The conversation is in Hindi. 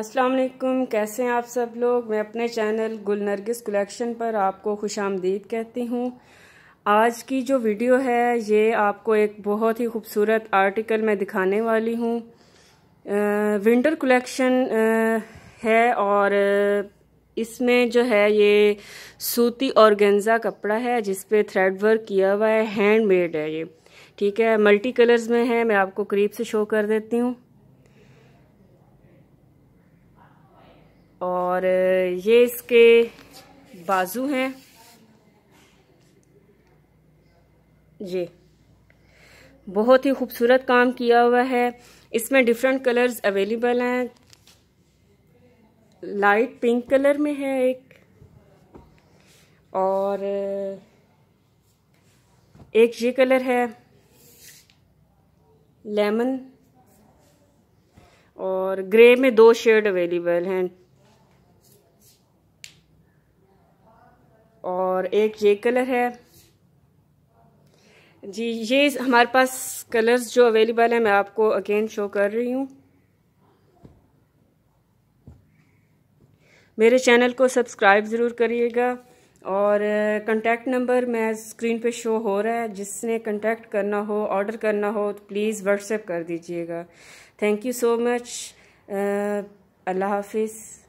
अस्सलाम वालेकुम कैसे हैं आप सब लोग मैं अपने चैनल गुल नरगिस कलेक्शन पर आपको खुश आमदीद कहती हूँ आज की जो वीडियो है ये आपको एक बहुत ही खूबसूरत आर्टिकल मैं दिखाने वाली हूँ विंटर कलेक्शन है और इसमें जो है ये सूती और गेंजा कपड़ा है जिस पे थ्रेड वर्क किया हुआ है हैंडमेड है ये ठीक है मल्टी कलर्स में है मैं आपको करीब से शो कर देती हूँ और ये इसके बाजू हैं ये बहुत ही खूबसूरत काम किया हुआ है इसमें डिफरेंट कलर्स अवेलेबल हैं लाइट पिंक कलर में है एक और एक ये कलर है लेमन और ग्रे में दो शेड अवेलेबल हैं और एक ये कलर है जी ये हमारे पास कलर्स जो अवेलेबल हैं मैं आपको अगेन शो कर रही हूँ मेरे चैनल को सब्सक्राइब ज़रूर करिएगा और कंटैक्ट uh, नंबर मैं स्क्रीन पे शो हो रहा है जिसने कंटैक्ट करना हो ऑर्डर करना हो तो प्लीज़ व्हाट्सएप कर दीजिएगा थैंक यू सो मच अल्लाह हाफिज़